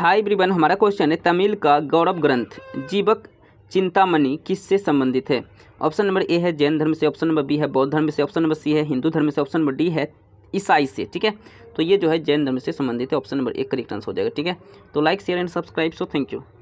high ब्रिबन हमारा question है तमिल का गौरव ग्रंथ जीवक चिंतामणि किससे संबंधित है ऑप्शन नंबर ए है जैन धर्म से ऑप्शन नंबर बी है बौद्ध धर्म से ऑप्शन नंबर सी है हिंदू धर्म से ऑप्शन नंबर डी है ईसाई से ठीक है तो ये जो है जैन धर्म से संबंधित है ऑप्शन नंबर एक करेक्ट आंसर हो जाएगा ठीक है तो like share and subscribe so thank you